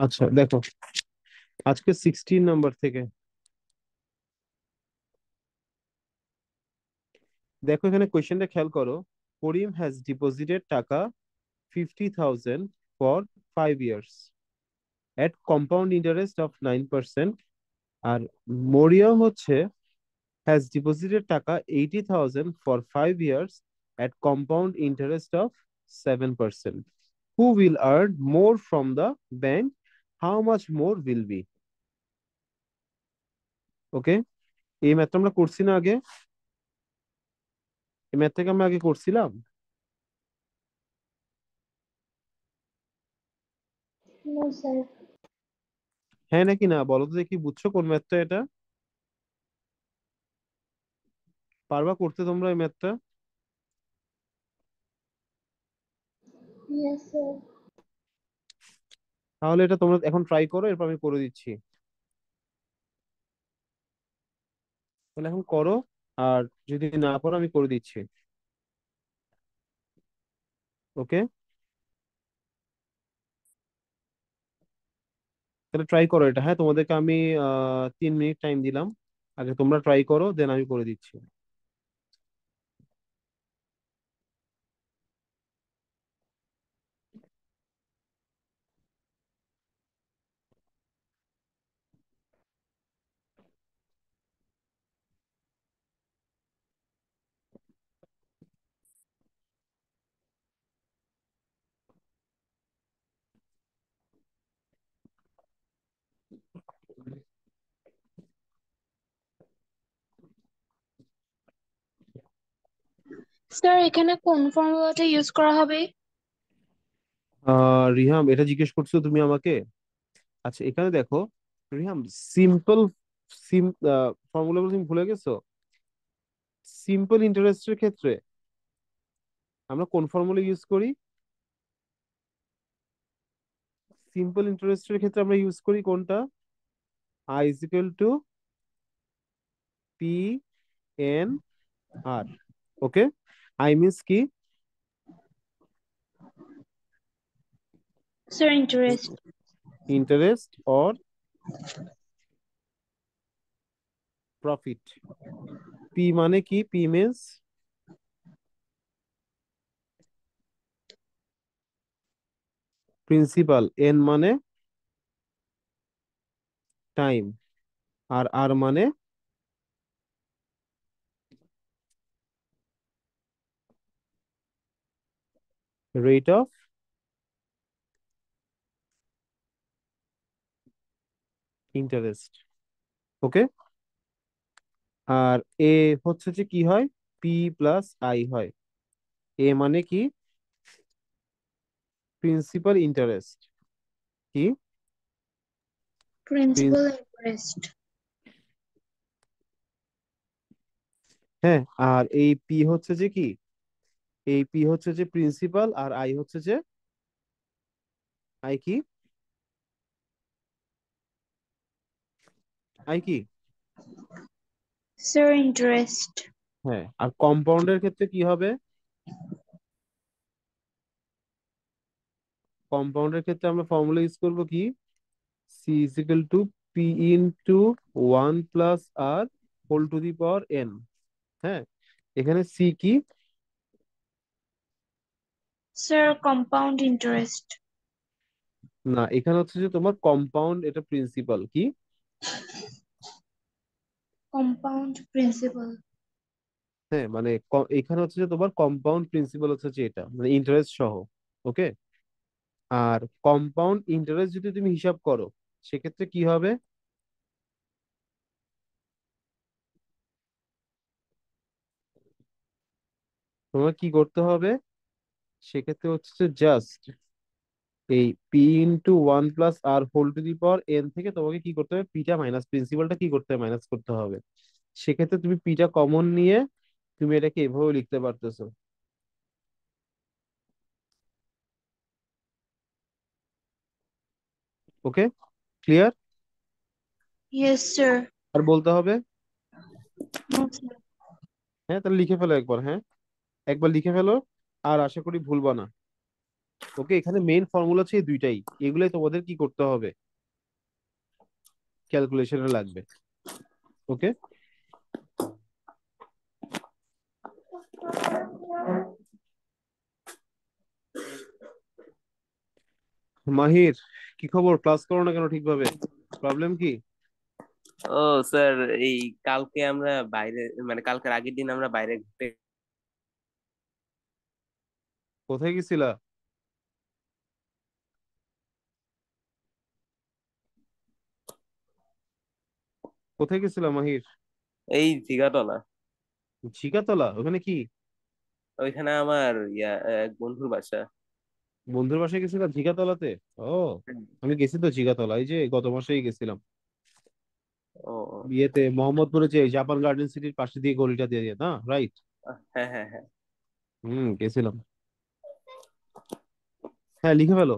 আচ্ছা দেখো আজকে সিক্সটিন নাম্বার থেকে দেখো এখানে কোয়েশ্চেনটা খেয়াল করো Karim has deposited taka fifty thousand for five years at compound interest of nine percent আর মরিয়া হচ্ছে has deposited taka eighty thousand for five years at compound interest of seven percent who will earn more from the bank how much more will be okay এই ম্যাথটা আমরা করছি না আগে এই math থেকে আমরা আগে করছিলাম হ্যাঁ নাকি না বলো তো দেখি বুঝছো কোন ম্যাথটা এটা পারবা করতে তোমরা এই ম্যাথটা Yes, sir. তাহলে এটা তোমরা এখন ট্রাই করো এরপর আমি করে দিচ্ছি তাহলে এখন করো আর যদি না করো আমি করে দিচ্ছি ওকে তাহলে ট্রাই করো এটা হ্যাঁ তোমাদেরকে আমি তিন মিনিট টাইম দিলাম আগে তোমরা ট্রাই করো দেন আমি করে দিচ্ছি স্যার এখানে কোন ফর্মুলাটা ইউজ করা হবে রিহাম এটা জিজ্ঞেস করছো তুমি আমাকে আচ্ছা এখানে দেখো রিহাম সিম্পল সিম ফর্মুলা তুমি ভুলে গেছো সিম্পল ইন্টারেস্টের ক্ষেত্রে আমরা কোন ফর্মুলা ইউজ করি সিম্পল ইন্টারেস্টের ক্ষেত্রে আমরা ইউজ করি কোনটা I is equal to P N R okay I means की सर इंटरेस्ट इंटरेस्ट और प्रॉफिट पी माने की पी मीन्स প্রিন্সিপাল এন মানে টাইম আর আর মানে rate of ইন্টারেস্ট ওকে আর এ হচ্ছে যে কি হয় পি প্লাস আই হয় এ মানে কি প্রিন্সিপাল ইন্টারেস্ট কি প্রিন্সিপাল হ্যাঁ আর এই পি হচ্ছে যে কি এই পি হচ্ছে যে প্রিন্সিপাল আর আই হচ্ছে যে আই কি আই কি স্যার ইন্টারেস্ট হ্যাঁ আর কম্পাউন্ডের ক্ষেত্রে কি হবে কম্পাউন্ডের ক্ষেত্রে আমরা ফর্মুলা ইউজ করব কি C is equal to P into one plus R whole to the power N হ্যাঁ এখানে সি কি স্যার কম্পাউন্ড ইন্টারেস্ট না এখানে হচ্ছে যে তোমার কম্পাউন্ড এটা প্রিন্সিপাল কি কম্পাউন্ড প্রিন্সিপাল হ্যাঁ মানে এখানে হচ্ছে যে তোমার কম্পাউন্ড প্রিন্সিপাল হচ্ছে যে এটা মানে ইন্টারেস্ট সহ ওকে আর কম্পাউন্ড ইন্টারেস্ট যদি তুমি হিসাব করো সেক্ষেত্রে কি হবে তোমার কি করতে হবে সেক্ষেত্রে হচ্ছে জাস্ট এই P into one plus R whole to the power N থেকে তোমাকে কি করতে হবে পিটা মাইনাস প্রিন্সিপালটা কি করতে হবে মাইনাস করতে হবে সেক্ষেত্রে তুমি পিটা কমন নিয়ে তুমি এটাকে এভাবে লিখতে পারতেছো ওকে ক্লিয়ার ইয়েস স্যার আর বলতে হবে হ্যাঁ তাহলে লিখে ফেলো একবার হ্যাঁ একবার লিখে ফেলো আর আশা করি ভুলবা না ওকে এখানে মেইন ফর্মুলা আছে দুইটাই এগুলাই তোমাদের কি করতে হবে ক্যালকুলেশনে লাগবে ওকে মাহির কি খবর ক্লাস করো না কেন ঠিকভাবে প্রবলেম কি ও স্যার এই কালকে আমরা বাইরে মানে কালকের আগের দিন আমরা বাইরে ঘুরতে কোথায় গেছিলা কোথায় গেছিলা মাহির এই জিগাতলা জিগাতলা ওখানে কি ওইখানে আমার ইয়া এক বন্ধুর বাসা বন্ধুর বাসায় গেছিলা ঝিকাতলাতে ও আমি গেছি তো জিগাতলা এই যে গত মাসেই গেছিলাম ও ইয়েতে মোহাম্মদপুরে যে জাপান গার্ডেন সিটির পাশে দিয়ে গলিটা দিয়ে না রাইট হ্যাঁ হ্যাঁ হ্যাঁ হুম গেছিলাম হ্যাঁ লিখে ফেলো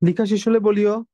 Dije si eso le volvió...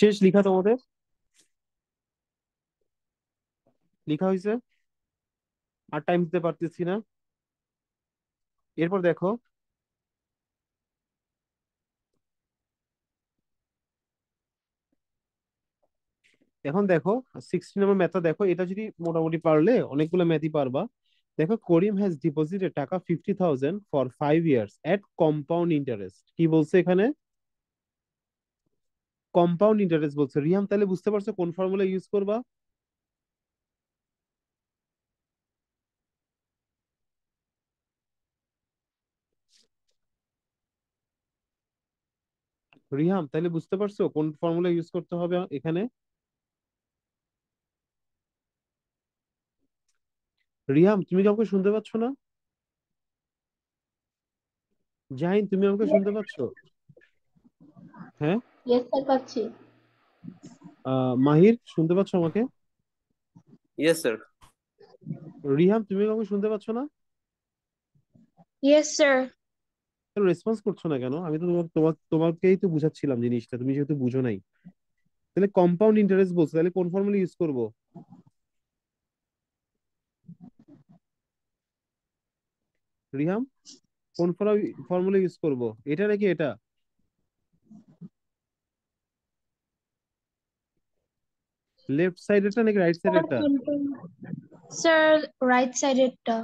শেষ লিখা তোমাদের লিখা হয়েছে আর টাইম দিতে পারতেছি না এরপর দেখো এখন দেখো সিক্সটি নম্বর ম্যাথটা দেখো এটা যদি মোটামুটি পারলে অনেকগুলো ম্যাথই পারবা দেখো Karim has deposited taka fifty thousand for five years at compound interest কি বলছে এখানে কম্পাউন্ড ইন্টারেস্ট বলছে রিয়াম তাহলে বুঝতে পারছো কোন ফর্মুলা ইউজ করবা রিহাম তাহলে বুঝতে পারছো কোন ফর্মুলা ইউজ করতে হবে এখানে রিহাম তুমি কি আমাকে শুনতে পাচ্ছ না জাহিন তুমি আমাকে শুনতে পাচ্ছ হ্যাঁ ইয়েস স্যার পাচ্ছি মাহির শুনতে পাচ্ছ আমাকে ইয়েস স্যার রিহাম তুমি আমাকে শুনতে পাচ্ছ না ইয়েস স্যার রেসপন্স করছো না কেন আমি তো তোমার তোমাকেই তো বুঝাচ্ছিলাম জিনিসটা তুমি যেহেতু বুঝো নাই তাহলে কম্পাউন্ড ইন্টারেস্ট বলছো তাহলে কোন ফর্মুলা ইউজ করবো রিহাম কোন ফর্মুলা ইউজ করবো এটা নাকি এটা লেফট সাইড এটা নাকি রাইট সাইড এটা স্যার রাইট সাইড এটা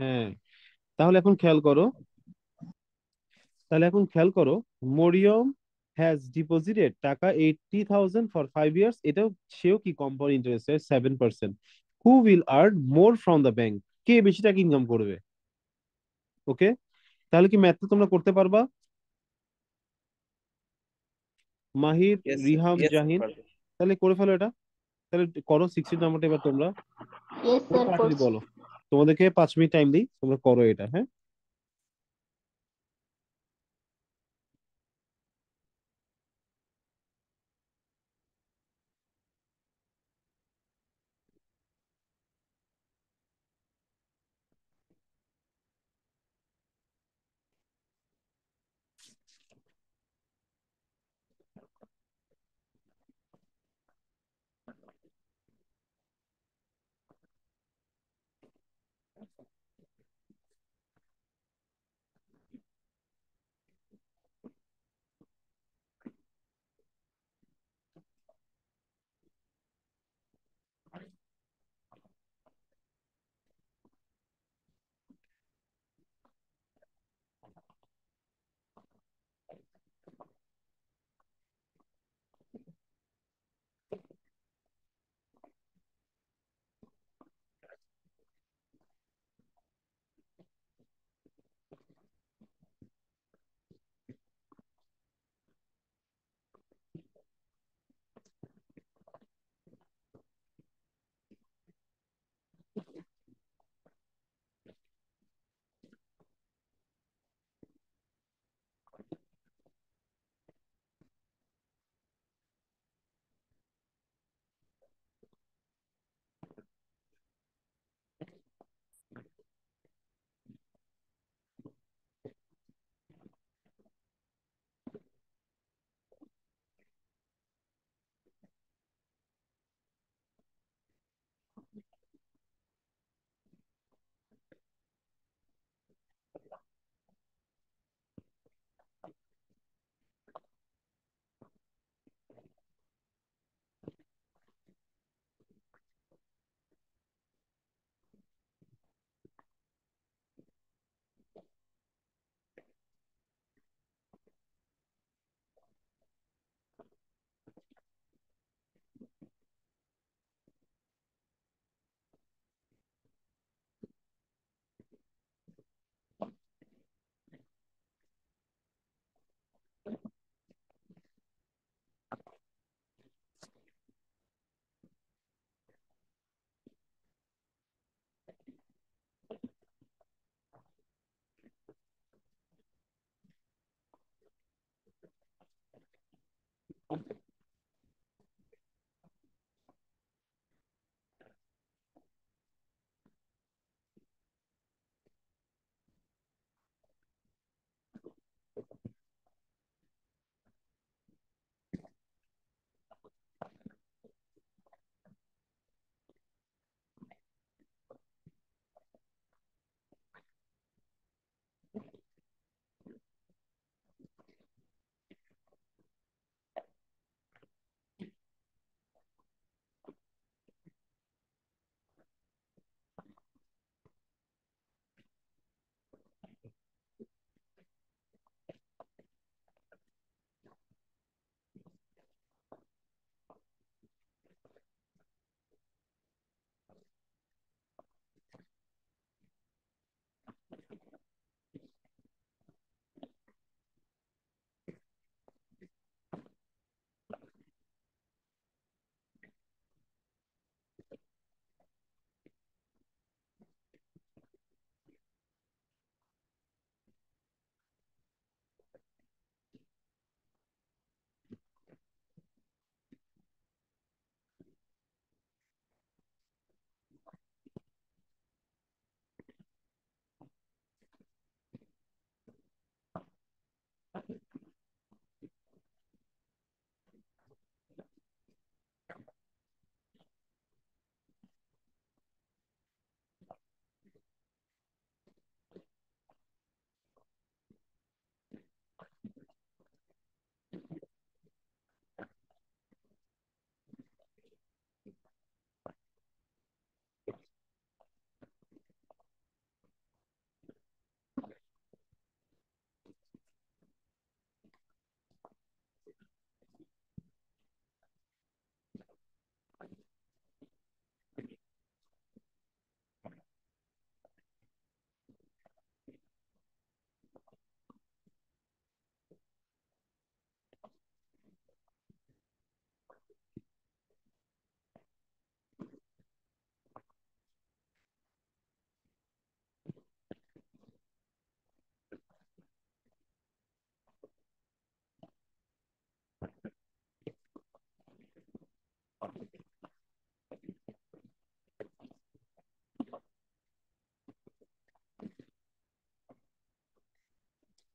হ্যাঁ তাহলে এখন খেয়াল করো তাহলে এখন খেয়াল করো Mariam has deposited taka eighty thousand for five years এটাও সেও কি compound interest seven percent who will earn more from the bank কে বেশি টাকা ইনকাম করবে ওকে তাহলে কি ম্যাথটা তোমরা করতে পারবা মাহির রিহাম জাহিন তাহলে করে ফেলো এটা তাহলে করো সিক্সটি নাম্বারটা এবার তোমরা বলো তোমাদেরকে পাঁচ মিনিট টাইম দিই তোমরা করো এটা হ্যাঁ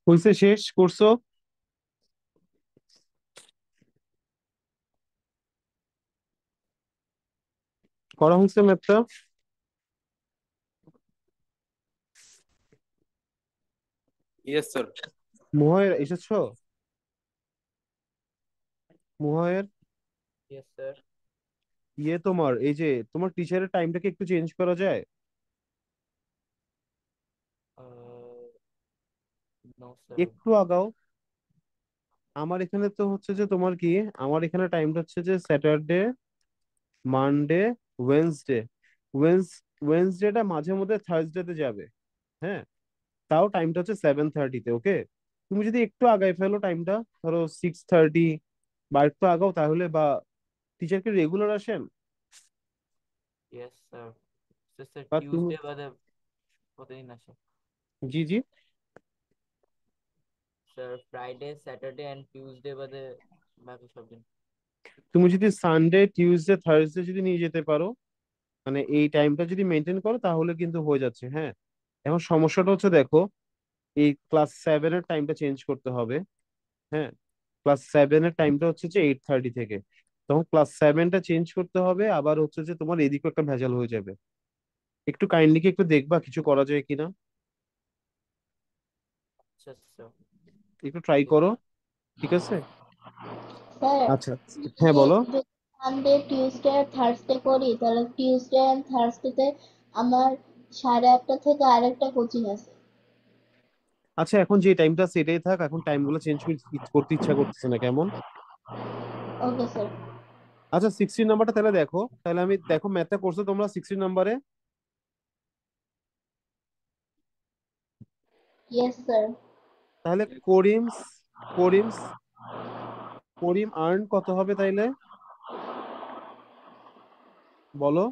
হয়েছে শেষ করছো করা হয়েছে ম্যাপটা ইয়েস স্যার মুহয়ের এসেছো মুহয়ের স্যার ইয়ে তোমার এই যে তোমার টিচারের টাইমটাকে একটু চেঞ্জ করা যায় একটু আগাও আমার এখানে তো হচ্ছে যে তোমার কি আমার এখানে টাইমটা হচ্ছে যে স্যাটারডে মানডে ওয়েনসডে ওয়েন্স ওয়েনসডেটা মাঝে মধ্যে থার্সডেতে যাবে হ্যাঁ তাও টাইমটা হচ্ছে সেভেন থার্টিতে ওকে তুমি যদি একটু আগাই ফেলো টাইমটা ধরো সিক্স থার্টি বা একটু আগাও তাহলে বা টিচার কি রেগুলার আসেন তুমি জি জি ফ্রাইডে স্যাটারডে এন্ড টিউসডে বাদে বাকি সব দিন তুমি যদি সানডে টিউসডে থার্সডে যদি নিয়ে যেতে পারো মানে এই টাইমটা যদি মেনটেন করো তাহলে কিন্তু হয়ে যাচ্ছে হ্যাঁ এখন সমস্যাটা হচ্ছে দেখো এই ক্লাস সেভেনের টাইমটা চেঞ্জ করতে হবে হ্যাঁ ক্লাস সেভেনের টাইমটা হচ্ছে যে এইট থার্টি থেকে তখন ক্লাস সেভেনটা চেঞ্জ করতে হবে আবার হচ্ছে যে তোমার এদিকে একটা ভেজাল হয়ে যাবে একটু কাইন্ডলি কি একটু দেখবা কিছু করা যায় কিনা আচ্ছা, আচ্ছা একটু ট্রাই করো ঠিক আছে হ্যাঁ। আচ্ছা হ্যাঁ বলো সানডে থার্সডে করি তাহলে আমার সাড়ে আটটা থেকে আরেকটা কোচিং আছে আচ্ছা এখন যে টাইমটা সেটাই থাক এখন টাইমগুলো চেঞ্জ করতে ইচ্ছা করতেছে না কেমন ওকে স্যার আচ্ছা সিক্সটিন নাম্বারটা তাহলে দেখো তাহলে আমি দেখো ম্যাথটা করছো তোমরা সিক্সটিন নাম্বারে ইয়েস স্যার তাহলে করিমস করিমস করিম আর্ন কত হবে তাইলে বলো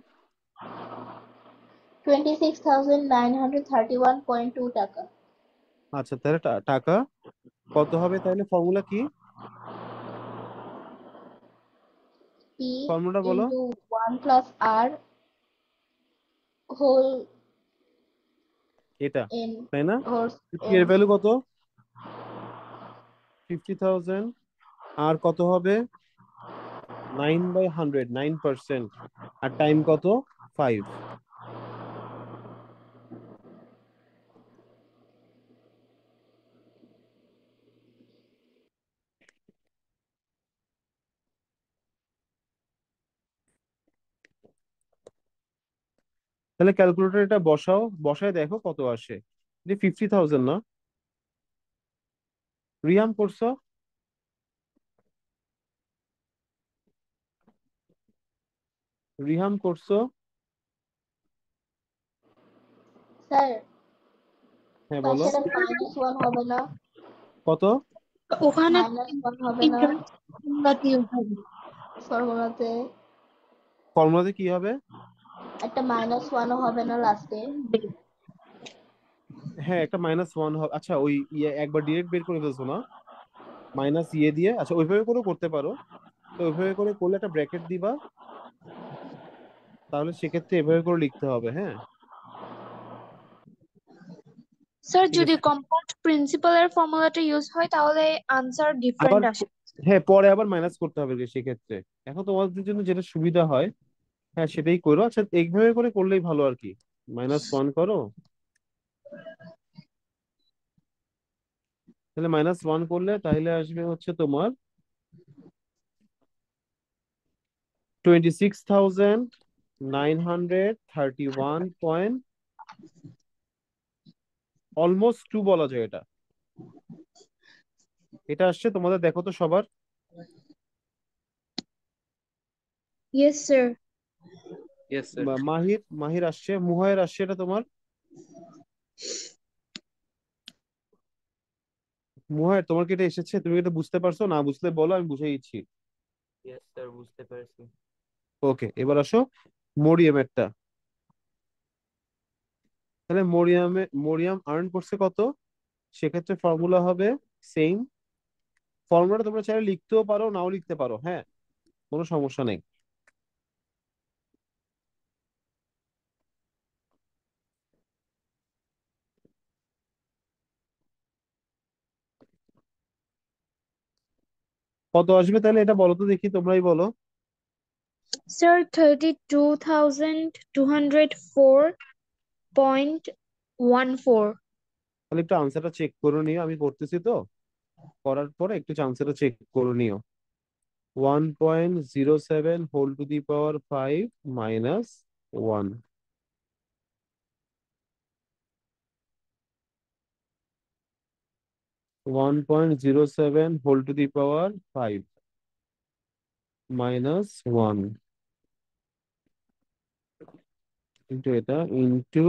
26931.2 টাকা আচ্ছা তাহলে টাকা কত হবে তাহলে ফর্মুলা কি ফর্মুলা বলো 1 প্লাস আর হোল এটা তাই না এর ভ্যালু কত ফিফটি আর কত হবে nine by hundred nine percent আর টাইম কত ফাইভ তাহলে ক্যালকুলেটর এটা বসাও বসায় দেখো কত আসে যে ফিফটি থাউজেন্ড না রিয়াম পড়ছো রিহাম করছো স্যার হ্যাঁ বলো হবে না কত ওখানে হবে না ফর্মুলাতে ফর্মুলাতে কি হবে একটা মাইনাস ওয়ান হবে না লাস্টে হ্যাঁ একটা মাইনাস ওয়ান হবে আচ্ছা ওই ইয়ে একবার ডিরেক্ট বের করে ফেলছো না মাইনাস ইয়ে দিয়ে আচ্ছা ওইভাবে করে করতে পারো তো ওইভাবে করে করলে একটা ব্র্যাকেট দিবা তাহলে সেক্ষেত্রে এভাবে করে লিখতে হবে হ্যাঁ স্যার যদি কম্পাউন্ড প্রিন্সিপাল এর ফর্মুলাটা ইউজ হয় তাহলে आंसर ডিফারেন্ট আসে হ্যাঁ পরে আবার মাইনাস করতে হবে সেক্ষেত্রে এখন তোমাদের জন্য যেটা সুবিধা হয় হ্যাঁ সেটাই করো আচ্ছা এইভাবে করে করলেই ভালো আর কি মাইনাস ওয়ান করো তাহলে মাইনাস ওয়ান করলে তাহলে আসবে হচ্ছে তোমার twenty six thousand nine hundred thirty one point almost two বলা যায় এটা এটা আসছে তোমাদের দেখো তো সবার মাহির মাহির আসছে মুহায়ের আসছে এটা তোমার মহায় তোমার কি এটা এসেছে তুমি এটা বুঝতে পারছো না বুঝলে বলো আমি বুঝে দিচ্ছি ইয়েস স্যার বুঝতে পারছি ওকে এবার আসো মরিয়ামেরটা তাহলে মরিয়ামে মরিয়াম আর্ন করছে কত সেক্ষেত্রে ফর্মুলা হবে সেম ফর্মুলাটা তোমরা চাইলে লিখতেও পারো নাও লিখতে পারো হ্যাঁ কোনো সমস্যা নেই কত আসবে তাহলে এটা বলো তো দেখি তোমরাই বলো sir thirty two thousand two hundred four point one four তাহলে একটু আনসারটা চেক করে নিও আমি করতেছি তো করার পরে একটু আনসারটা চেক করে নিও one point zero seven whole to the power five minus one 1.07 whole to the power 5 minus 1 into এটা into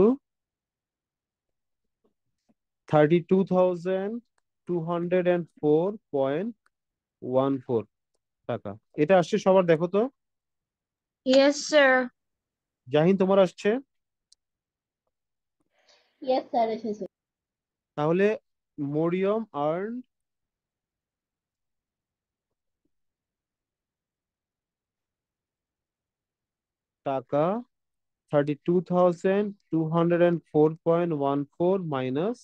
32204.14 টাকা এটা আসছে সবার দেখো তো ইয়েস তোমার আসছে তাহলে Mariam earn taka thirty two thousand two hundred and four point one four minus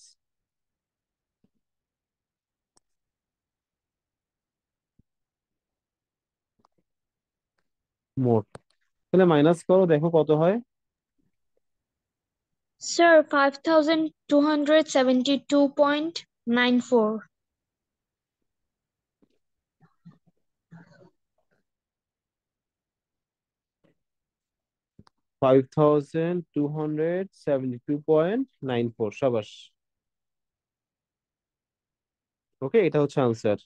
মোট তাহলে মাইনাস করো দেখো কত হয় Sir, 5,272.94. Five thousand two hundred seventy-two point nine four. সাবাস ওকে এটা হচ্ছে আনসার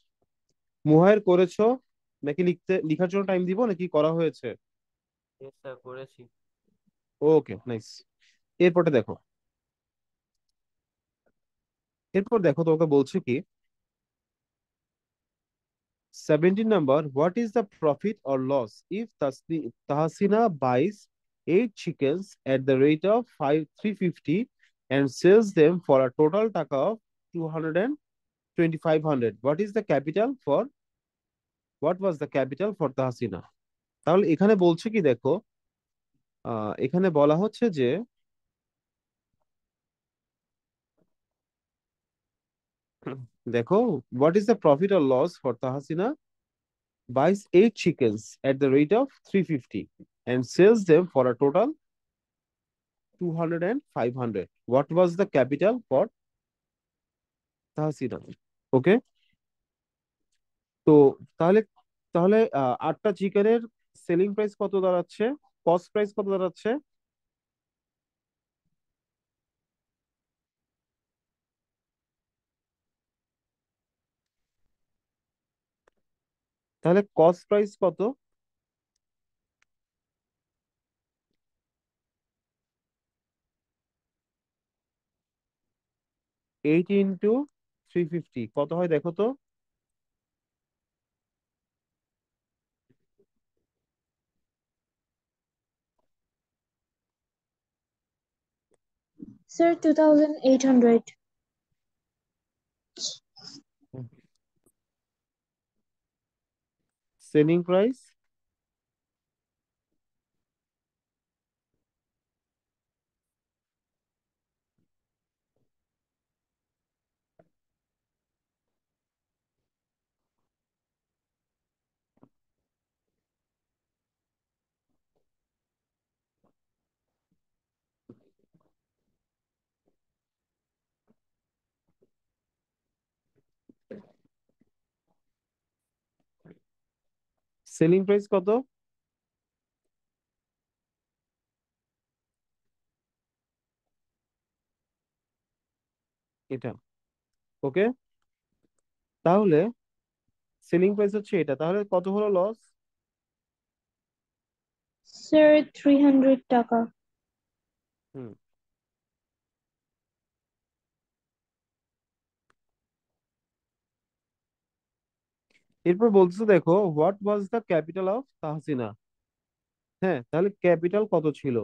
মুহায়ের করেছো নাকি লিখতে লিখার জন্য টাইম দিব নাকি করা হয়েছে স্যার করেছি ওকে নাইস এরপরে দেখো এরপর দেখো তোমাকে বলছে কি seventeen number what is the profit or loss if Tahsina buys eight chickens at the rate of five three fifty and sells them for a total taka of two hundred and twenty five hundred what is the capital for what was the capital for Tahsina তাহলে এখানে বলছে কি দেখো এখানে বলা হচ্ছে যে দেখো হোয়াট ইজ দ্য প্রফিট আর loss for Tahasina buys eight chickens at the rate of three fifty and sells them for a total two hundred and five hundred what was the capital for Tahasina okay তো তাহলে তাহলে আটটা চিকেনের selling price কত দাঁড়াচ্ছে cost price কত দাঁড়াচ্ছে তাহলে কস্ট প্রাইস কত এইট ইন্টু থ্রি ফিফটি কত হয় দেখো তো sir two thousand eight hundred selling price selling price কত এটা ওকে তাহলে সেলিং প্রাইস হচ্ছে এটা তাহলে কত হলো লস স্যার 300 টাকা হুম এরপর বলতেছে দেখো what was the capital of Tahsina হ্যাঁ তাহলে ক্যাপিটাল কত ছিল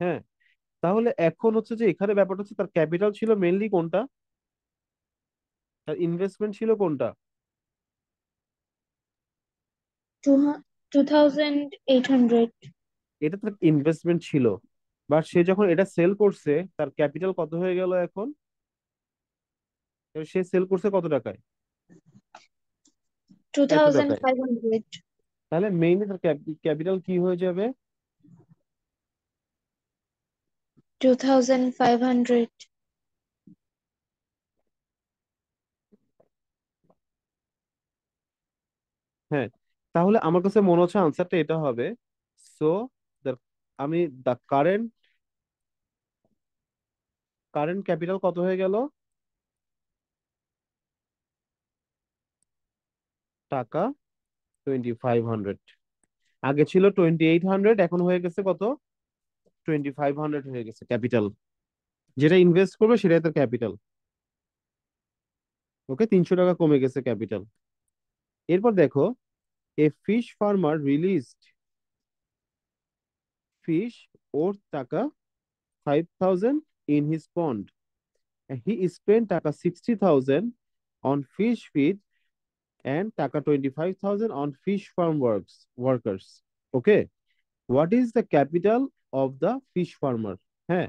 হ্যাঁ তাহলে এখন হচ্ছে যে এখানে ব্যাপারটা হচ্ছে তার ক্যাপিটাল ছিল মেনলি কোনটা তার ইনভেস্টমেন্ট ছিল কোনটা হান্ড্রেড এটা তার ইনভেস্টমেন্ট ছিল বাট সে যখন এটা সেল করছে তার ক্যাপিটাল কত হয়ে গেল এখন সে সেল করছে কত টাকায় 2500 তাহলে মেইনলি তার ক্যাপিটাল কি হয়ে যাবে হ্যাঁ তাহলে আমার কাছে মনে হচ্ছে আনসারটা এটা হবে সো আমি দ্য কারেন্ট কারেন্ট ক্যাপিটাল কত হয়ে গেল টাকা টোয়েন্টি ফাইভ হান্ড্রেড আগে ছিল টোয়েন্টি এইট হান্ড্রেড এখন হয়ে গেছে কত টোয়েন্টি ফাইভ হান্ড্রেড হয়ে গেছে ক্যাপিটাল যেটা ইনভেস্ট করবে সেটাই তার ক্যাপিটাল ওকে তিনশো টাকা কমে গেছে ক্যাপিটাল এরপর দেখো a fish farmer released fish worth taka five thousand in his pond he spend taka sixty thousand on fish feed and taka 25000 on fish farm works workers okay what is the capital of the fish farmer হ্যাঁ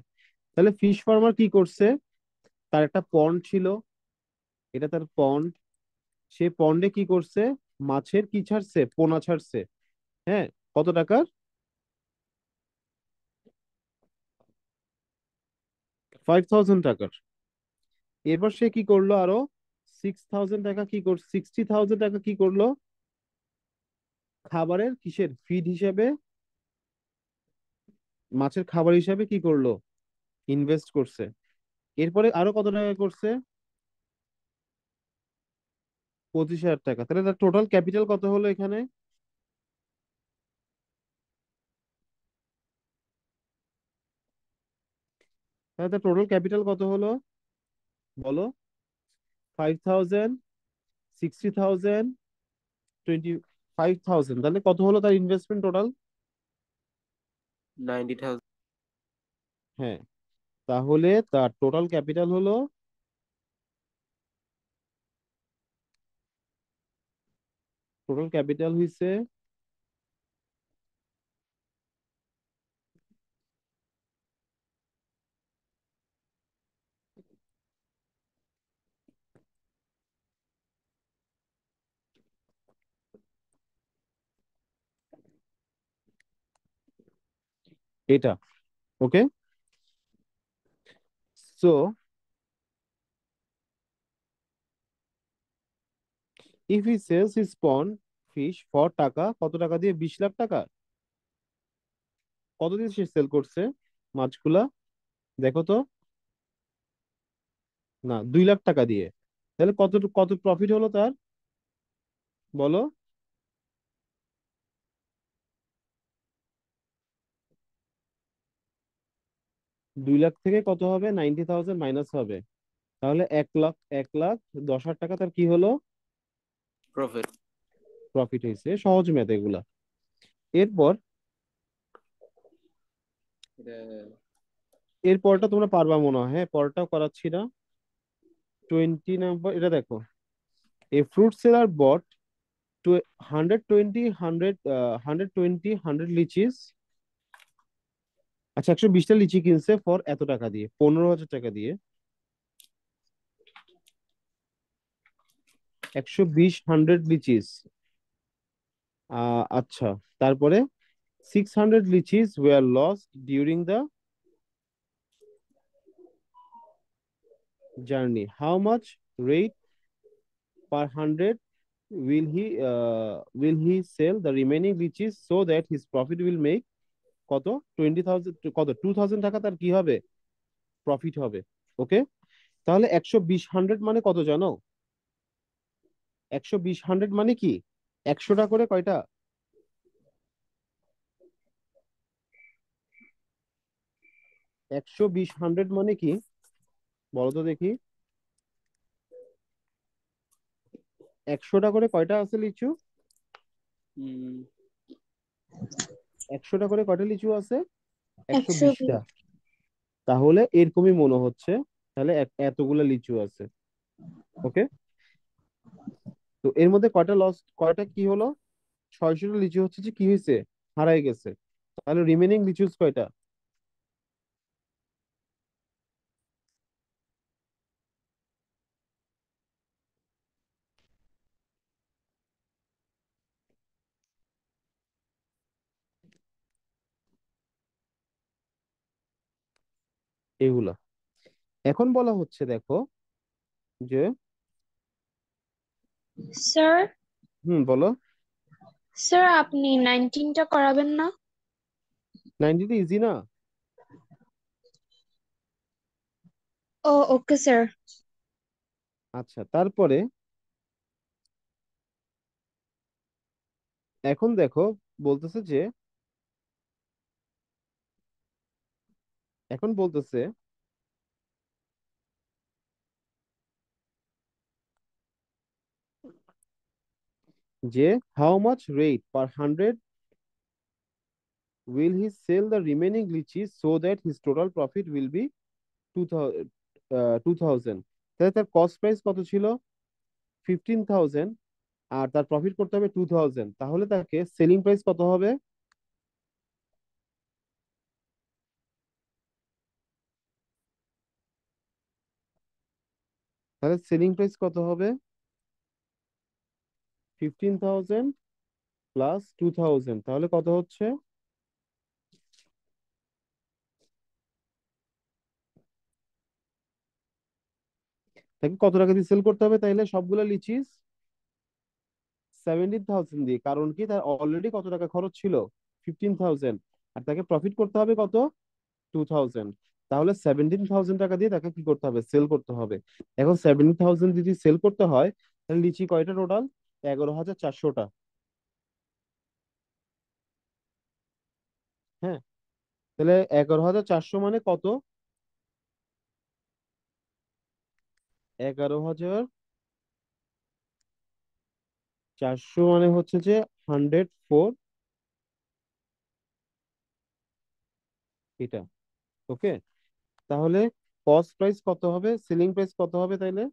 তাহলে fish farmer কি করছে তার একটা পন্ড ছিল এটা তার পন্ড সে পন্ডে কি করছে মাছের কি ছাড়ছে পোনা ছাড়ছে হ্যাঁ কত টাকার ফাইভ থাউজেন্ড টাকার এরপর সে কি করলো আরো টাকা কি কর টাকা কি করলো খাবারের কিসের ফিড হিসাবে মাছের খাবার হিসাবে কি করলো ইনভেস্ট করছে এরপরে আরো কত টাকা করছে পঁচিশ হাজার টাকা তাহলে তার টোটাল ক্যাপিটাল কত হলো এখানে তাহলে তার টোটাল ক্যাপিটাল কত হলো বলো 5000 60000 25000 তাহলে কত হলো তার ইনভেস্টমেন্ট টোটাল 90000 হ্যাঁ তাহলে তার টোটাল ক্যাপিটাল হলো টোটাল ক্যাপিটাল হইছে এটা okay so if he sells his pond fish for taka কত টাকা দিয়ে বিশ লাখ টাকা কত দিয়ে সে সেল করছে মাছগুলা দেখো তো না দুই লাখ টাকা দিয়ে তাহলে কত কত প্রফিট হলো তার বলো দুই লাখ থেকে কত হবে নাইনটি থাউজেন্ড মাইনাস হবে তাহলে এক লাখ এক লাখ দশ হাজার টাকা তার কি হলো প্রফিট প্রফিট হয়েছে সহজ মেয়াদ এগুলা এরপর এরপরটা তোমরা পারবা মনে হয় হ্যাঁ পরটাও করাচ্ছি না টোয়েন্টি নাম্বার এটা দেখো a fruit seller bought two hundred twenty hundred hundred twenty hundred litchis আচ্ছা একশো বিশটা লিচি কিনছে ফর এত টাকা দিয়ে পনেরো হাজার টাকা দিয়ে একশো বিশ হান্ড্রেড লিচিস আচ্ছা তারপরে six hundred litchis were loss during the journey how much rate per hundred will he will uh, will he sell the remaining সো so that his উইল will make কত টোয়েন্টি থাউজেন্ড কত two thousand টাকা তার কি হবে profit হবে ওকে তাহলে একশো বিশ হান্ড্রেড মানে কত জানো একশো বিশ হান্ড্রেড মানে কি একশোটা করে কয়টা একশো বিশ হান্ড্রেড মানে কি বলো তো দেখি একশোটা করে কয়টা আছে লিচু একশোটা করে কটা লিচু আছে একশো বিশটা তাহলে এরকমই মনে হচ্ছে তাহলে এতগুলা লিচু আছে ওকে তো এর মধ্যে কয়টা লস কয়টা কি হলো ছয়শটা লিচু হচ্ছে যে কি হয়েছে হারাই গেছে তাহলে রিমেনিং লিচুস কয়টা এগুলা এখন বলা হচ্ছে দেখো যে স্যার হুম বলো স্যার আপনি নাইনটিনটা করাবেন না নাইনটিনটা ইজি না ও ওকে স্যার আচ্ছা তারপরে এখন দেখো বলতেছে যে এখন বলতেছে যে how much rate per hundred will he sell the remaining litchi so that his profit profit be two two তাহলে তার কস্ট প্রাইস কত ছিল থাউজেন্ড আর তার প্রফিট করতে হবে থাউজেন্ড তাহলে তাকে সেলিং প্রাইস কত হবে তাহলে সেলিং প্রাইস কত হবে fifteen thousand plus two thousand তাহলে কত হচ্ছে তাকে কত টাকা দিয়ে সেল করতে হবে তাইলে সবগুলো লিচিস সেভেন্টিন থাউজেন্ড দিয়ে কারণ কি তার অলরেডি কত টাকা খরচ ছিল ফিফটিন থাউজেন্ড আর তাকে প্রফিট করতে হবে কত টু থাউজেন্ড তাহলে সেভেন্টিন থাউজেন্ড টাকা দিয়ে তাকে কি করতে হবে সেল করতে হবে এখন সেভেন্টিন থাউজেন্ড যদি সেল করতে হয় তাহলে লিচি কয়টা টোটাল এগারো হাজার চারশোটা হ্যাঁ তাহলে এগারো হাজার চারশো মানে কত এগারো হাজার চারশো মানে হচ্ছে যে হান্ড্রেড ফোর এটা ওকে তাহলে কস্ট প্রাইস কত হবে সিলিং প্রাইস কত হবে তাইলে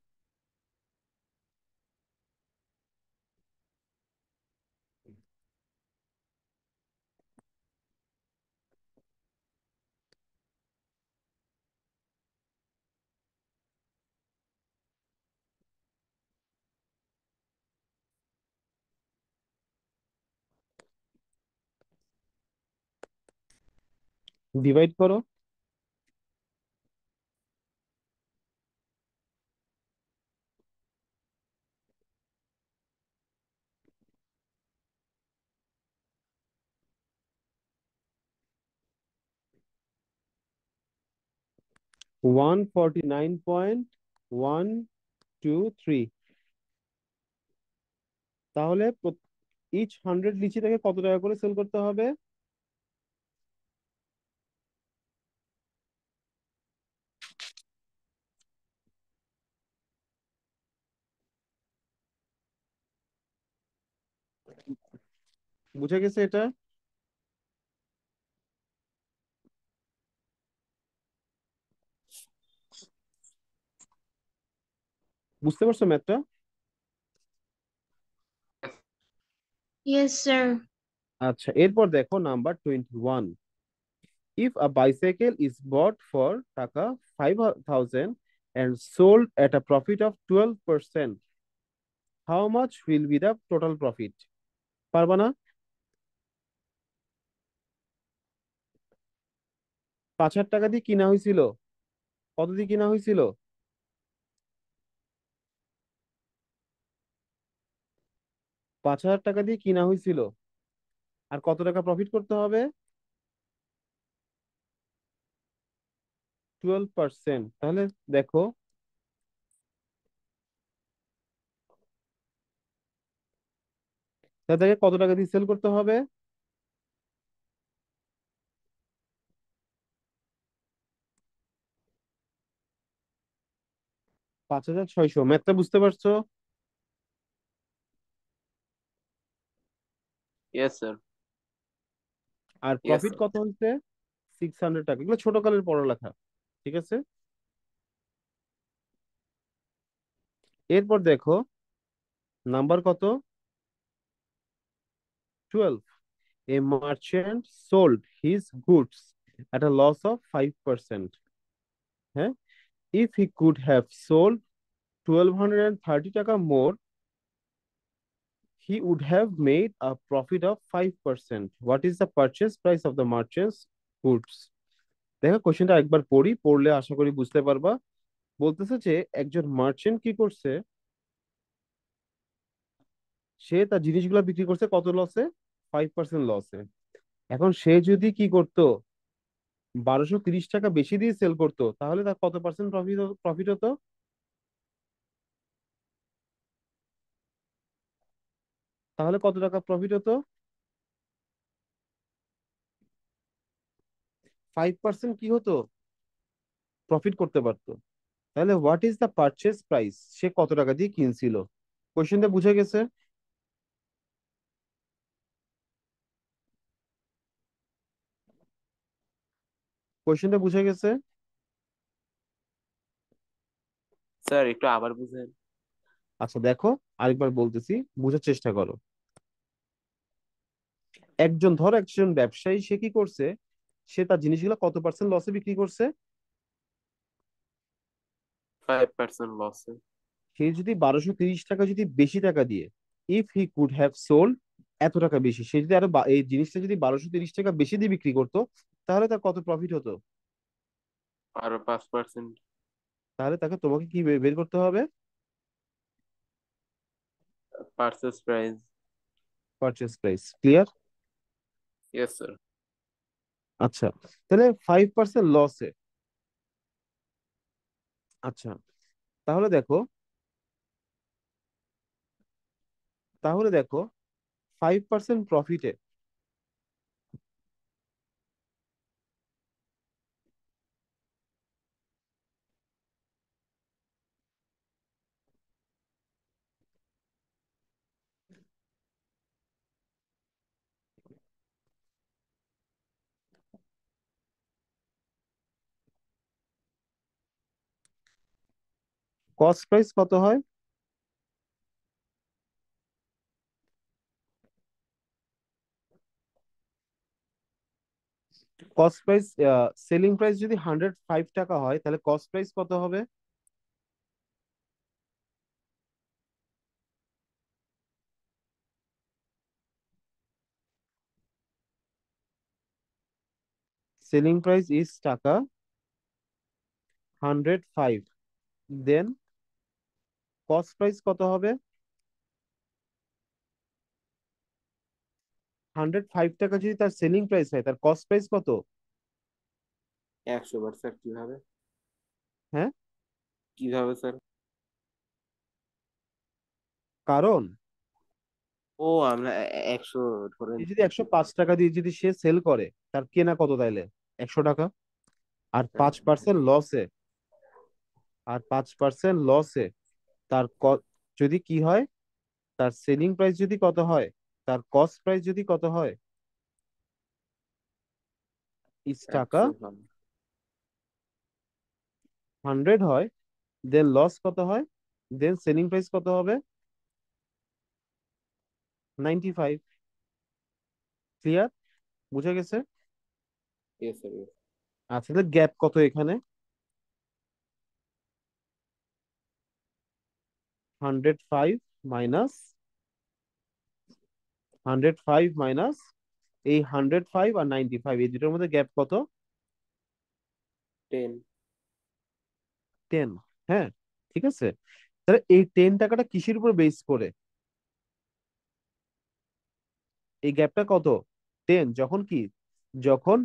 ডিভাইড করো one তাহলে ইচ হান্ড্রেড লিচিটাকে কত টাকা করে সেল করতে হবে বুঝে গেছে এটা বুঝতে পারছো ম্যাথটা আচ্ছা এরপর দেখো number twenty one if a bicycle is bought for taka five thousand and sold at profit of twelve percent how much will be total profit পারবা না পাঁচ হাজার টাকা দিয়ে কিনা হয়েছিল কত দিয়ে কিনা হয়েছিল পাঁচ হাজার টাকা দিয়ে কিনা হয়েছিল আর কত টাকা প্রফিট করতে হবে টুয়েলভ পার্সেন্ট তাহলে দেখো তাদেরকে কত টাকা দিয়ে সেল করতে হবে পাঁচ হাজার ছয়শো ম্যাথটা বুঝতে পারছো ইয়েস স্যার আর প্রফিট কত হচ্ছে সিক্স হান্ড্রেড টাকা এগুলো ছোটকালের পড়ালেখা ঠিক আছে এরপর দেখো নাম্বার কত twelve a merchant sold his goods at a loss of 5%. Huh? হ্যাঁ? If he could have sold 1230 টাকা more, he would have made a profit of 5%. What is the purchase price of the merchant's goods? দেখো কোশ্চেনটা একবার পড়ি পড়লে আশা করি বুঝতে পারবা বলতেছে যে একজন মার্চেন্ট কি করছে সে তার জিনিসগুলো বিক্রি করছে কত লসে ফাইভ পার্সেন্ট লসে এখন সে যদি কি করত বারোশো তিরিশ টাকা বেশি দিয়ে সেল করতো তাহলে তার কত পার্সেন্ট প্রফিট প্রফিট হতো তাহলে কত টাকা প্রফিট হতো ফাইভ পার্সেন্ট কি হতো প্রফিট করতে পারতো তাহলে what is the purchase price সে কত টাকা দিয়ে কিনছিল কোয়েশ্চেনটা বুঝে গেছে কোয়েশ্চেনটা বুঝে গেছে স্যার একটু আবার বুঝেন আচ্ছা দেখো আরেকবার বলতেছি বুঝার চেষ্টা করো একজন ধর একজন ব্যবসায়ী সে কি করছে সে তার জিনিসগুলো কত পার্সেন্ট লসে বিক্রি করছে ফাইভ পার্সেন্ট লসে সে যদি বারোশো তিরিশ টাকা যদি বেশি টাকা দিয়ে if he could have sold এত টাকা বেশি সে যদি আরো এই জিনিসটা যদি বারোশো তিরিশ টাকা বেশি দিয়ে বিক্রি করতো তাহলে তার কত প্রফিট হতো আরো পাঁচ পার্সেন্ট তাহলে তাকে তোমাকে কি বের করতে হবে purchase price purchase price clear yes sir আচ্ছা তাহলে ফাইভ পার্সেন্ট লসে আচ্ছা তাহলে দেখো তাহলে দেখো ফাইভ পার্সেন্ট প্রফিটে কস্ট প্রাইস কত হয় কস্ট প্রাইস সেলিং প্রাইস যদি হান্ড্রেড ফাইভ টাকা হয় তাহলে কস্ট প্রাইস কত হবে selling price is taka hundred five then cost price কত হবে হান্ড্রেড ফাইভ টাকা যদি তার সেলিং প্রাইস হয় তার কস্ট প্রাইস কত একশো বার স্যার কিভাবে হ্যাঁ কিভাবে স্যার কারণ ও আমরা একশো ধরেন যদি একশো পাঁচ টাকা দিয়ে যদি সে সেল করে তার কেনা কত তাইলে একশো টাকা আর হ্যাঁ। পাঁচ পার্সেন্ট লসে আর পাঁচ পার্সেন্ট লসে তার যদি কি হয় তার সেলিং প্রাইস যদি কত হয় তার কস্ট প্রাইস যদি কত হয় ইস টাকা হান্ড্রেড হয় দেন লস কত হয় দেন সেলিং প্রাইস কত হবে নাইনটি ফাইভ ক্লিয়ার বুঝে গেছে আচ্ছা গ্যাপ কত এখানে hundred five minus hundred five minus এই হান্ড্রেড ফাইভ আর নাইনটি ফাইভ এই দুটোর মধ্যে গ্যাপ কত টেন টেন হ্যাঁ ঠিক আছে তাহলে এই টেন টাকাটা কিসের উপর বেস করে এই গ্যাপটা কত টেন যখন কি যখন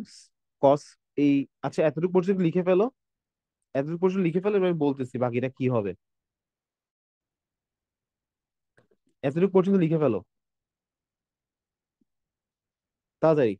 কস এই আচ্ছা এতটুকু পর্যন্ত লিখে ফেলো এতটুকু পর্যন্ত লিখে ফেলো আমি বলতেছি বাকিটা কি হবে এতটুকু পর্যন্ত লিখে ফেলো তাড়াতাড়ি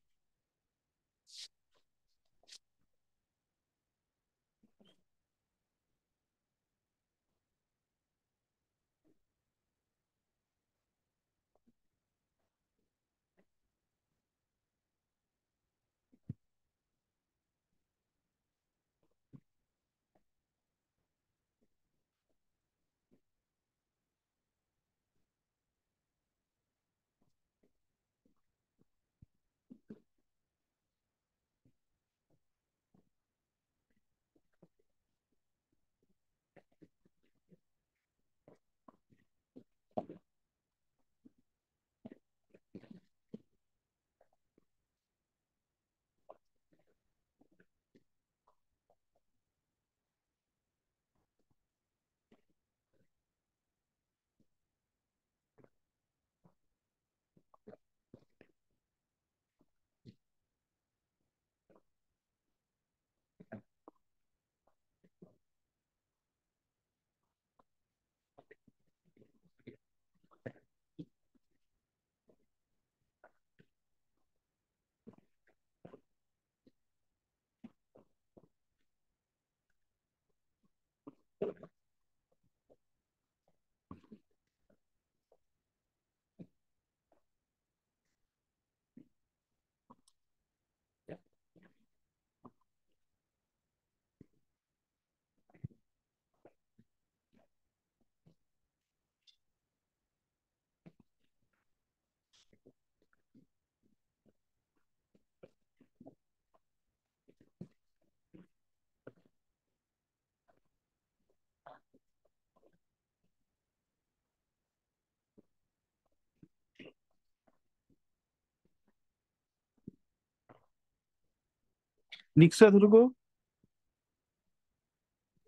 লিখছো এতটুকু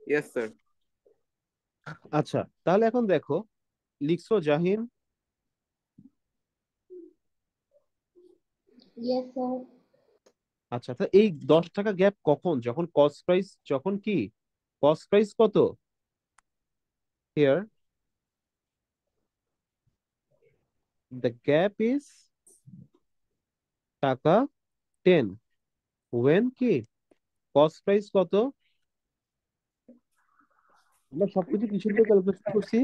ইয়েস স্যার আচ্ছা তাহলে এখন দেখো লিখছো জাহিন আচ্ছা তা এই দশ টাকা গ্যাপ কখন যখন কস্ট প্রাইস যখন কি কস্ট প্রাইস কত here the gap is taka ten when কি কস্ট প্রাইস কত আমরা সবকিছু কিছু ক্যালকুলেশন করছি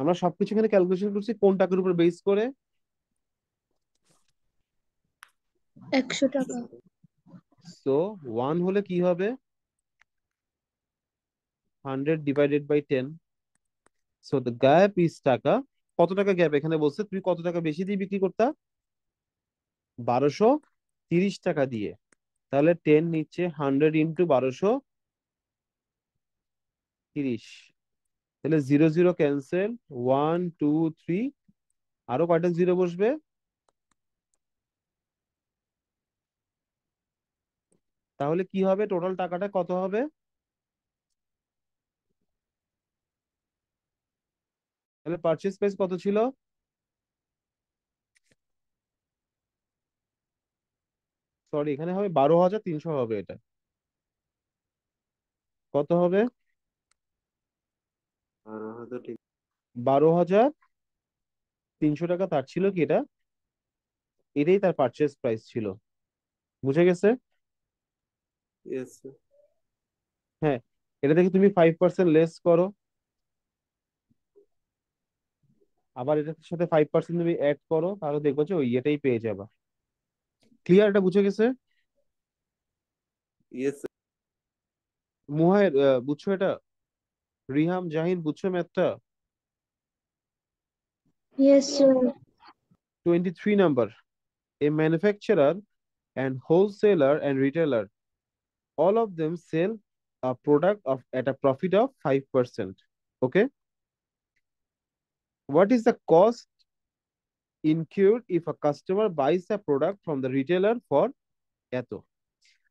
আমরা সবকিছু এখানে ক্যালকুলেশন করছি কোন টাকার উপর বেস করে একশো টাকা সো ওয়ান হলে কি হবে hundred divided by ten so the gap is taka কত টাকা গ্যাপ এখানে বলছে তুমি কত টাকা বেশি দিয়ে বিক্রি করতা বারোশো তিরিশ টাকা দিয়ে তাহলে টেন নিচ্ছে হান্ড্রেড ইন্টু বারোশো তিরিশ তাহলে zero zero cancel one two three আরো কয়টা জিরো বসবে তাহলে কি হবে টোটাল টাকাটা কত হবে তাহলে পারচেস প্রাইস কত ছিল সরি এখানে হবে বারো হাজার তিনশো হবে এটা কত হবে বারো হাজার তিনশো টাকা তার ছিল কি এটা এটাই তার পারচেস প্রাইস ছিল বুঝে গেছে হ্যাঁ এটা থেকে তুমি ফাইভ পার্সেন্ট লেস করো আবার এটার সাথে ফাইভ পার্সেন্ট তুমি অ্যাড করো তাহলে দেখবো যে ওই ইয়েটাই পেয়ে যাবা Clear. এটা বুঝে গেছে Yes. মুহায়ের বুঝছো এটা রিহাম জাহিন বুঝছো ম্যাথটা Yes, sir. 23 number a manufacturer and wholesaler and retailer all of them sell a product of at a profit of 5% okay what is the cost incurred if a customer buys a product from the retailer for এত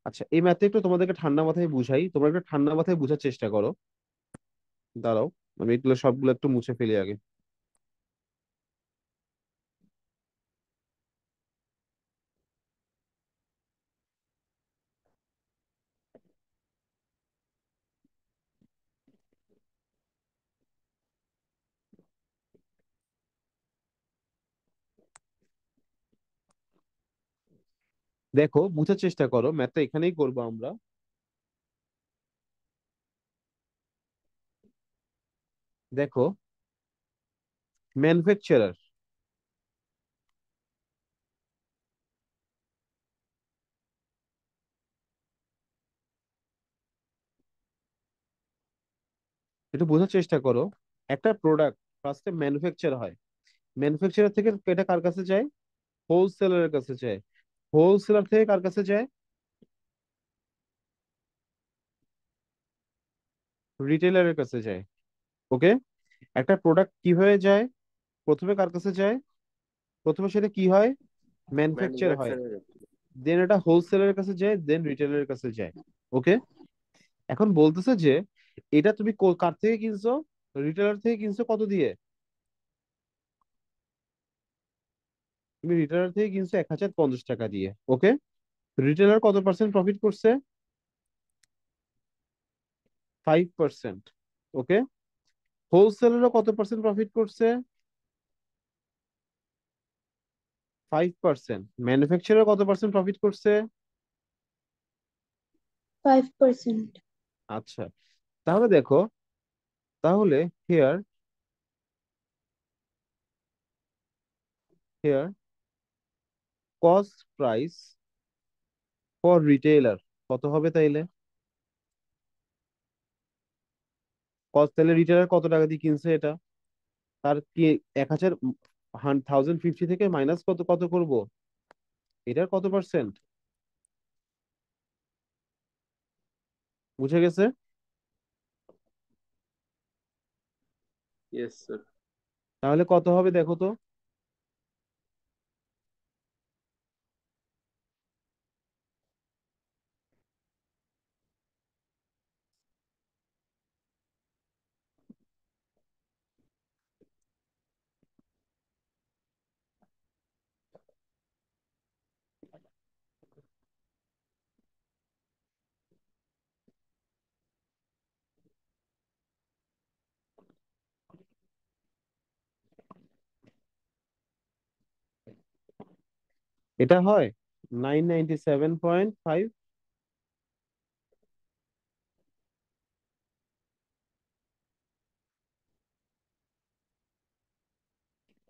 আচ্ছা এই ম্যাথে একটু তোমাদেরকে ঠান্ডা মাথায় বুঝাই তোমরা একটু ঠান্ডা মাথায় বুঝার চেষ্টা করো দাঁড়াও আমি এগুলো সবগুলো একটু মুছে ফেলি আগে দেখো বুঝার চেষ্টা করো ম্যাথটা এখানেই করব আমরা দেখো ম্যানুফ্যাকচারার একটু বোঝার চেষ্টা করো একটা প্রোডাক্ট ফার্স্টে ম্যানুফ্যাকচার হয় ম্যানুফ্যাকচারার থেকে এটা কার কাছে যায় হোলসেলারের কাছে যায় হোলসেলার থেকে কার কাছে যায় রিটেলারের কাছে যায় ওকে একটা প্রোডাক্ট কি হয়ে যায় প্রথমে কার কাছে যায় প্রথমে সেটা কি হয় ম্যানুফ্যাকচার হয় দেন এটা হোলসেলারের কাছে যায় দেন রিটেলারের কাছে যায় ওকে এখন বলতেছে যে এটা তুমি কার থেকে কিনছো রিটেলার থেকে কিনছো কত দিয়ে তুমি রিটেলার থেকে কিনছি এক হাজার পঞ্চাশ টাকা দিয়ে ওকে রিটেলার কত পার্সেন্ট প্রফিট করছে ফাইভ পার্সেন্ট ওকে হোলসেলারও কত পার্সেন্ট প্রফিট করছে ফাইভ পার্সেন্ট ম্যানুফ্যাকচারার কত পার্সেন্ট প্রফিট করছে ফাইভ পার্সেন্ট আচ্ছা তাহলে দেখো তাহলে here here cost price for retailer কত হবে তাইলে কস্ট তাহলে রিটেলার কত টাকা দিয়ে কিনছে এটা তার কি এক হাজার থাউজেন্ড ফিফটি থেকে মাইনাস কত কত করব এটার কত পার্সেন্ট বুঝে গেছে তাহলে কত হবে দেখো তো এটা হয় nine ninety seven point five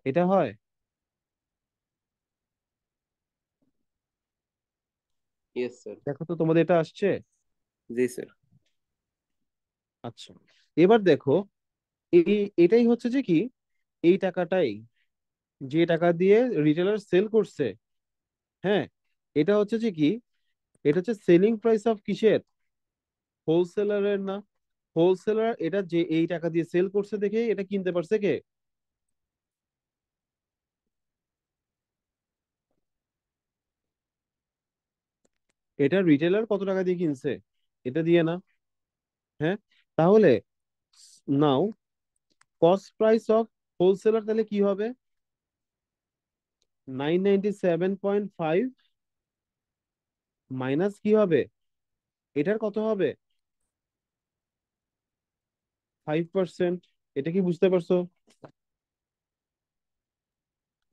এটা হয় ইয়েস স্যার দেখো তো তোমাদের এটা আসছে জি স্যার আচ্ছা এবার দেখো এই এটাই হচ্ছে যে কি এই টাকাটাই যে টাকা দিয়ে রিটেলার সেল করছে হ্যাঁ এটা হচ্ছে যে কি এটা হচ্ছে সেলিং প্রাইস অফ কিসের হোলসেলারের না হোলসেলার এটা যে এই টাকা দিয়ে সেল করছে দেখে এটা কিনতে পারছে কে এটা রিটেলার কত টাকা দিয়ে কিনছে এটা দিয়ে না হ্যাঁ তাহলে now cost price of wholesaler তাহলে কি হবে nine seven point five minus কি হবে এটার কত হবে ফাইভ পার্সেন্ট এটা কি বুঝতে পারছো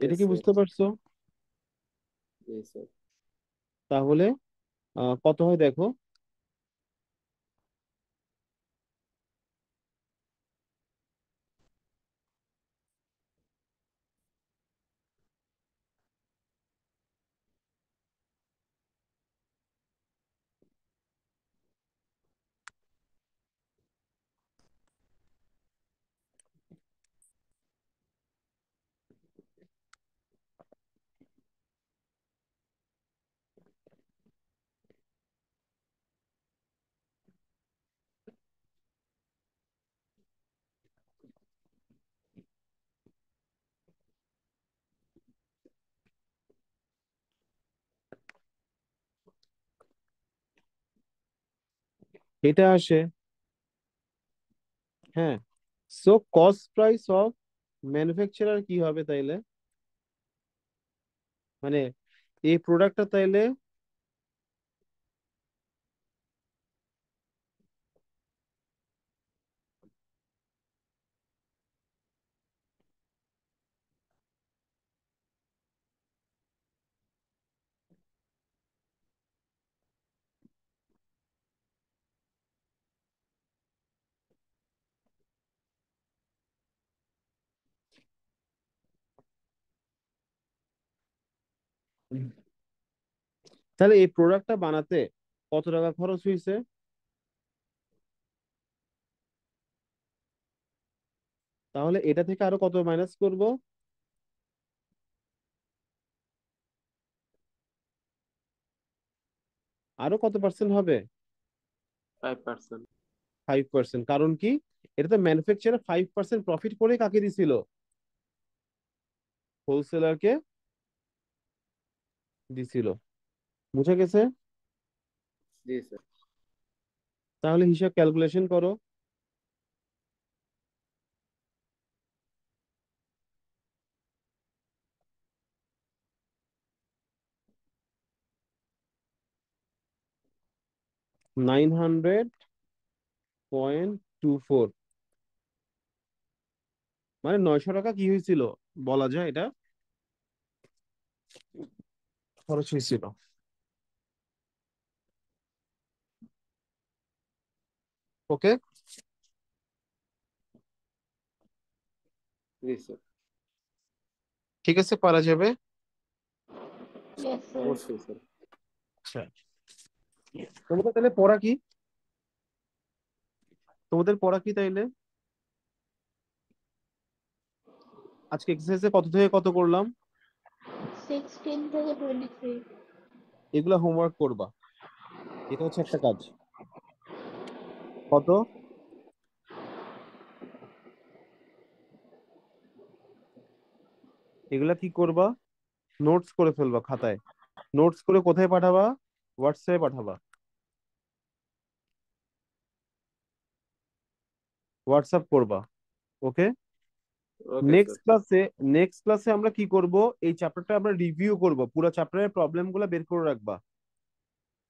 এটা কি বুঝতে পারছো তাহলে কত হয় দেখো এটা আসে হ্যাঁ so cost price of manufacturer কি হবে তাইলে মানে এই প্রোডাক্টটা তাইলে তাহলে এই প্রোডাক্টটা বানাতে কত টাকা খরচ হয়েছে তাহলে এটা থেকে আরো কত মাইনাস করব আরো কত পার্সেন্ট হবে ফাইভ পার্সেন্ট কারণ কি এটা তো ম্যানুফ্যাকচারার ফাইভ পার্সেন্ট প্রফিট করে কাকে দিছিল হোলসেলারকে দিছিল বুঝে গেছে তাহলে হিসাব ক্যালকুলেশন করো nine hundred point two four মানে নয়শো টাকা কি হয়েছিল বলা যায় এটা খরচ হয়েছিল ওকে ঠিক আছে পারা যাবে আচ্ছা। তোমাদের তাহলে পড়া কি তোমাদের পড়া কি তাইলে আজকে এক্সারসাইজে কত থেকে কত করলাম সিক্স থেকে টোয়েন্টি এগুলো হোমওয়ার্ক করবা এটা হচ্ছে একটা কাজ কত এগুলা কি করবা নোটস করে ফেলবা খাতায় নোটস করে কোথায় পাঠাবা হোয়াটসঅ্যাপে পাঠাবা হোয়াটসঅ্যাপ করবা ওকে নেক্সট ক্লাসে নেক্সট ক্লাসে আমরা কি করব এই চ্যাপ্টারটা আমরা রিভিউ করব পুরো চ্যাপ্টারের প্রবলেমগুলো বের করে রাখবা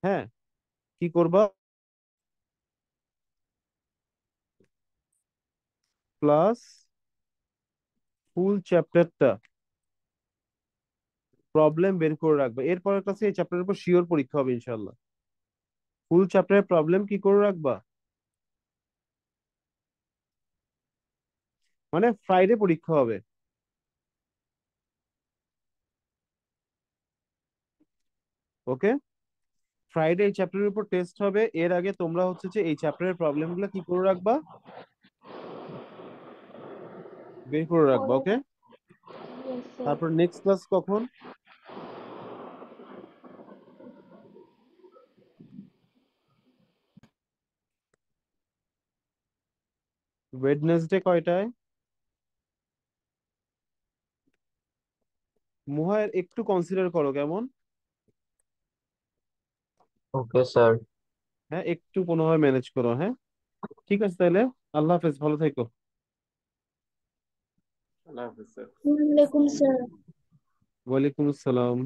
হ্যাঁ কি করবা প্লাস ফুল চ্যাপ্টারটা প্রবলেম বের করে রাখবা এরপরের ক্লাসে এই চ্যাপ্টারের উপর শিওর পরীক্ষা হবে ইনশাল্লাহ ফুল চ্যাপ্টারের প্রবলেম কি করে রাখবা মানে ফ্রাইডে পরীক্ষা হবে ওকে ফ্রাইডে এই চ্যাপ্টারের উপর টেস্ট হবে এর আগে তোমরা হচ্ছে যে এই চ্যাপ্টারের প্রবলেমগুলো কি করে রাখবা বের করে রাখবা ওকে তারপর নেক্সট ক্লাস কখন ওয়েডনেসডে কয়টায় মুহায়ের একটু কনসিডার করো কেমন ওকে স্যার হ্যাঁ একটু কোনোভাবে ম্যানেজ করো হ্যাঁ ঠিক আছে তাহলে আল্লাহ হাফেজ ভালো থেকো আল্লাহ হাফেজ স্যার ওয়ালাইকুম আসসালাম